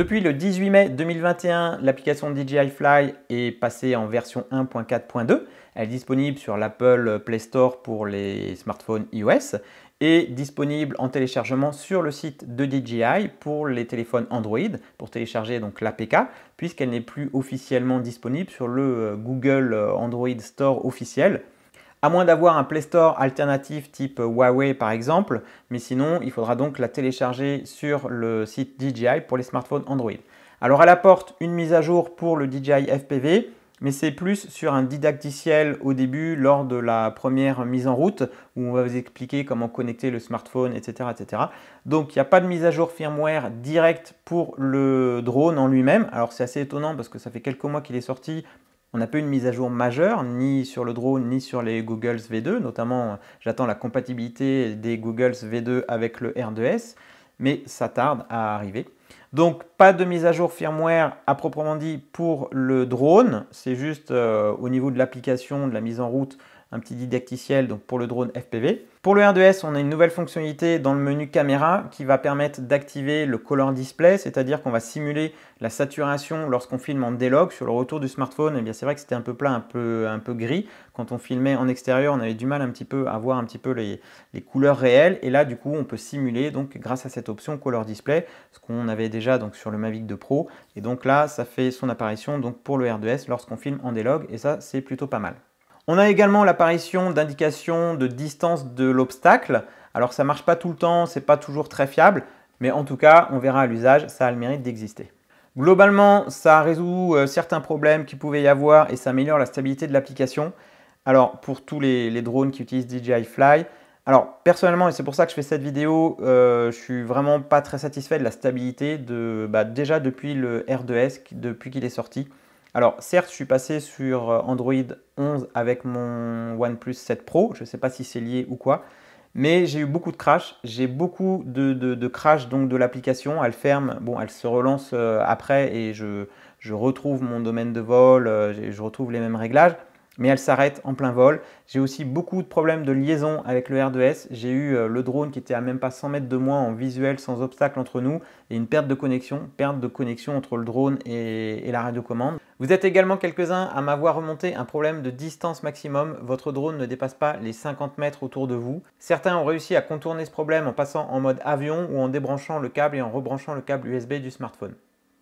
Depuis le 18 mai 2021, l'application DJI Fly est passée en version 1.4.2. Elle est disponible sur l'Apple Play Store pour les smartphones iOS et disponible en téléchargement sur le site de DJI pour les téléphones Android, pour télécharger donc l'APK, puisqu'elle n'est plus officiellement disponible sur le euh, Google euh, Android Store officiel à moins d'avoir un Play Store alternatif type Huawei par exemple, mais sinon il faudra donc la télécharger sur le site DJI pour les smartphones Android. Alors elle apporte une mise à jour pour le DJI FPV, mais c'est plus sur un didacticiel au début lors de la première mise en route où on va vous expliquer comment connecter le smartphone, etc. etc. Donc il n'y a pas de mise à jour firmware direct pour le drone en lui-même. Alors c'est assez étonnant parce que ça fait quelques mois qu'il est sorti, on n'a pas une mise à jour majeure, ni sur le drone, ni sur les Googles V2. Notamment, j'attends la compatibilité des Googles V2 avec le R2S, mais ça tarde à arriver. Donc, pas de mise à jour firmware à proprement dit pour le drone. C'est juste euh, au niveau de l'application, de la mise en route, un petit didacticiel donc pour le drone FPV. Pour le R2S, on a une nouvelle fonctionnalité dans le menu caméra qui va permettre d'activer le color display, c'est-à-dire qu'on va simuler la saturation lorsqu'on filme en d Sur le retour du smartphone, eh c'est vrai que c'était un peu plat, un peu, un peu gris. Quand on filmait en extérieur, on avait du mal un petit peu à voir un petit peu les, couleurs réelles. Et là, du coup, on peut simuler donc grâce à cette option color display, ce qu'on avait déjà donc sur le Mavic 2 Pro. Et donc là, ça fait son apparition donc pour le R2S lorsqu'on filme en d Et ça, c'est plutôt pas mal. On a également l'apparition d'indications de distance de l'obstacle. Alors ça marche pas tout le temps, c'est pas toujours très fiable, mais en tout cas, on verra à l'usage, ça a le mérite d'exister. Globalement, ça résout euh, certains problèmes qui pouvaient y avoir et ça améliore la stabilité de l'application. Alors pour tous les, drones qui utilisent DJI Fly, alors personnellement, et c'est pour ça que je fais cette vidéo, euh, je suis vraiment pas très satisfait de la stabilité de, bah, déjà depuis le R2S, depuis qu'il est sorti. Alors certes, je suis passé sur euh, Android 11 avec mon OnePlus 7 Pro, je ne sais pas si c'est lié ou quoi, mais j'ai eu beaucoup de crash, j'ai beaucoup de, de, de, crash donc de l'application, elle ferme, bon elle se relance euh, après et je, retrouve mon domaine de vol, euh, je retrouve les mêmes réglages mais elle s'arrête en plein vol. J'ai aussi beaucoup de problèmes de liaison avec le R2S. J'ai eu le drone qui était à même pas 100 mètres de moi en visuel sans obstacle entre nous et une perte de connexion, perte de connexion entre le drone et, et la commande. Vous êtes également quelques-uns à m'avoir remonté un problème de distance maximum, votre drone ne dépasse pas les 50 mètres autour de vous. Certains ont réussi à contourner ce problème en passant en mode avion ou en débranchant le câble et en rebranchant le câble USB du smartphone.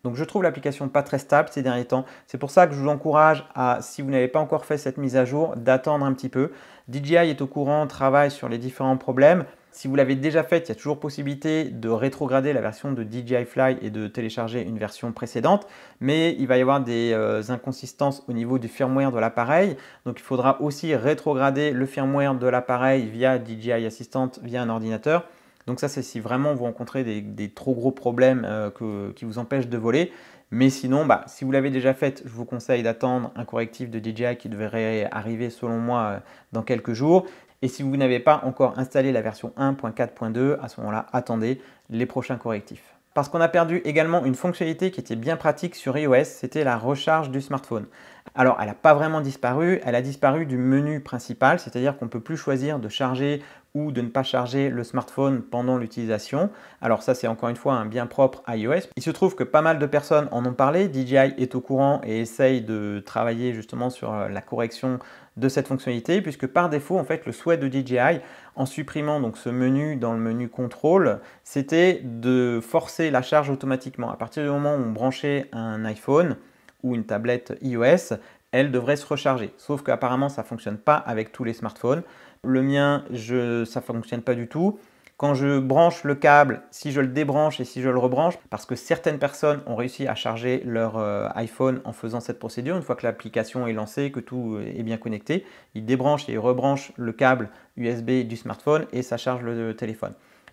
Donc je trouve l'application pas très stable ces derniers temps. C'est pour ça que je vous encourage à, si vous n'avez pas encore fait cette mise à jour, d'attendre un petit peu. DJI est au courant, travaille sur les différents problèmes. Si vous l'avez déjà faite, il y a toujours possibilité de rétrograder la version de DJI Fly et de télécharger une version précédente, mais il va y avoir des euh, inconsistances au niveau du firmware de l'appareil. Donc il faudra aussi rétrograder le firmware de l'appareil via DJI Assistant, via un ordinateur. Donc ça c'est si vraiment vous rencontrez des, trop gros problèmes euh, qui vous empêchent de voler. Mais sinon, bah, si vous l'avez déjà faite, je vous conseille d'attendre un correctif de DJI qui devrait arriver selon moi euh, dans quelques jours. Et si vous n'avez pas encore installé la version 1.4.2, à ce moment-là, attendez les prochains correctifs. Parce qu'on a perdu également une fonctionnalité qui était bien pratique sur iOS, c'était la recharge du smartphone. Alors, elle n'a pas vraiment disparu, elle a disparu du menu principal, c'est-à-dire qu'on ne peut plus choisir de charger ou de ne pas charger le smartphone pendant l'utilisation. Alors ça, c'est encore une fois un bien propre iOS. Il se trouve que pas mal de personnes en ont parlé. DJI est au courant et essaye de travailler justement sur euh, la correction de cette fonctionnalité, puisque par défaut, en fait, le souhait de DJI, en supprimant donc ce menu dans le menu contrôle, c'était de forcer la charge automatiquement. À partir du moment où on branchait un iPhone, ou une tablette iOS, elle devrait se recharger. Sauf qu'apparemment, ça ne fonctionne pas avec tous les smartphones. Le mien, ça ne fonctionne pas du tout. Quand je branche le câble, si je le débranche et si je le rebranche, parce que certaines personnes ont réussi à charger leur euh, iPhone en faisant cette procédure, une fois que l'application est lancée, que tout euh, est bien connecté, ils débranchent et rebranchent le câble USB du smartphone et ça charge le téléphone.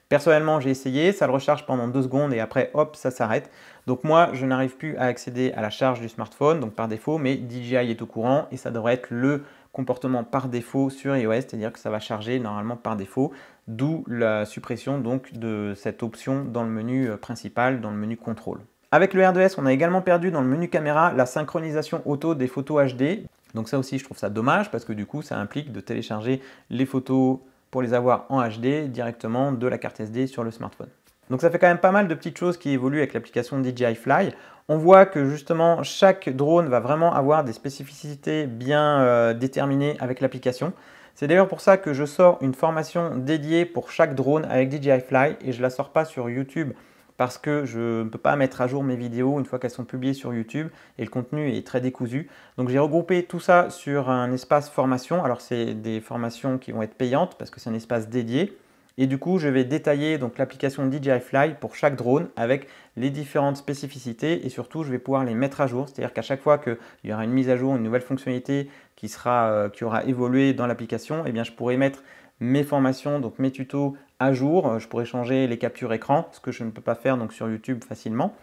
Personnellement, j'ai essayé, ça le recharge pendant deux secondes et après, hop, ça s'arrête. Donc moi, je n'arrive plus à accéder à la charge du smartphone, donc par défaut, mais DJI est au courant et ça devrait être le comportement par défaut sur iOS, c'est-à-dire que ça va charger normalement par défaut, d'où la suppression donc de cette option dans le menu euh, principal, dans le menu contrôle. Avec le R2S, on a également perdu dans le menu caméra la synchronisation auto des photos HD. Donc ça aussi, je trouve ça dommage parce que du coup, ça implique de télécharger les photos pour les avoir en HD directement de la carte SD sur le smartphone. Donc ça fait quand même pas mal de petites choses qui évoluent avec l'application DJI Fly. On voit que justement chaque drone va vraiment avoir des spécificités bien euh, déterminées avec l'application. C'est d'ailleurs pour ça que je sors une formation dédiée pour chaque drone avec DJI Fly et je la sors pas sur YouTube parce que je ne peux pas mettre à jour mes vidéos une fois qu'elles sont publiées sur YouTube et le contenu est très décousu. Donc j'ai regroupé tout ça sur un espace formation. Alors c'est des formations qui vont être payantes parce que c'est un espace dédié. Et du coup, je vais détailler l'application DJI Fly pour chaque drone avec les différentes spécificités et surtout, je vais pouvoir les mettre à jour. C'est-à-dire qu'à chaque fois qu'il y aura une mise à jour, une nouvelle fonctionnalité qui, euh, aura évolué dans l'application, eh je pourrai mettre mes formations, donc mes tutos à jour. Euh, je pourrais changer les captures écran, ce que je ne peux pas faire donc, sur YouTube facilement.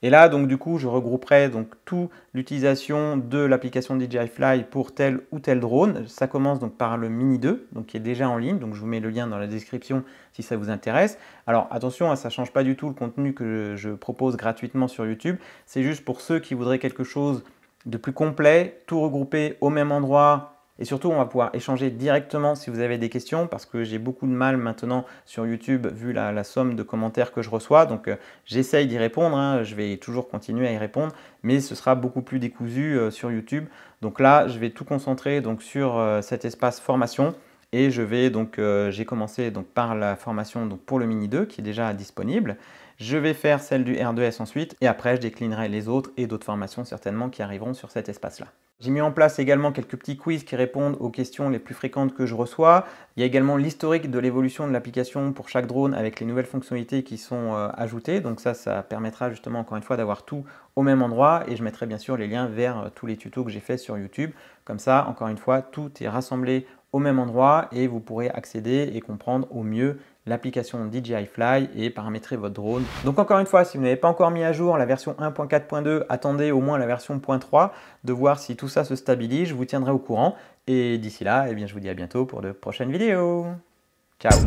Et là, donc du coup, je regrouperai donc tout l'utilisation de l'application DJI Fly pour tel ou tel drone. Ça commence donc par le Mini 2, donc qui est déjà en ligne. Donc je vous mets le lien dans la description si ça vous intéresse. Alors attention, hein, ça change pas du tout le contenu que je propose gratuitement sur YouTube. C'est juste pour ceux qui voudraient quelque chose de plus complet, tout regroupé au même endroit et surtout, on va pouvoir échanger directement si vous avez des questions, parce que j'ai beaucoup de mal maintenant sur YouTube, vu la, somme de commentaires que je reçois. Donc, euh, j'essaye d'y répondre. Hein. Je vais toujours continuer à y répondre, mais ce sera beaucoup plus décousu euh, sur YouTube. Donc là, je vais tout concentrer donc, sur euh, cet espace formation. Et je vais donc, j'ai commencé donc par la formation donc pour le Mini 2 qui est déjà disponible. Je vais faire celle du R2S ensuite et après je déclinerai les autres et d'autres formations certainement qui arriveront sur cet espace-là. J'ai mis en place également quelques petits quiz qui répondent aux questions les plus fréquentes que je reçois. Il y a également l'historique de l'évolution de l'application pour chaque drone avec les nouvelles fonctionnalités qui sont euh, ajoutées. Donc ça, ça permettra justement encore une fois d'avoir tout au même endroit et je mettrai bien sûr les liens vers euh, tous les tutos que j'ai fait sur YouTube. Comme ça, encore une fois, tout est rassemblé au même endroit et vous pourrez accéder et comprendre au mieux l'application DJI Fly et paramétrer votre drone. Donc encore une fois, si vous n'avez pas encore mis à jour la version 1.4.2, attendez au moins la version 1.3 de voir si tout ça se stabilise, je vous tiendrai au courant. Et d'ici là, eh bien, je vous dis à bientôt pour de prochaines vidéos. Ciao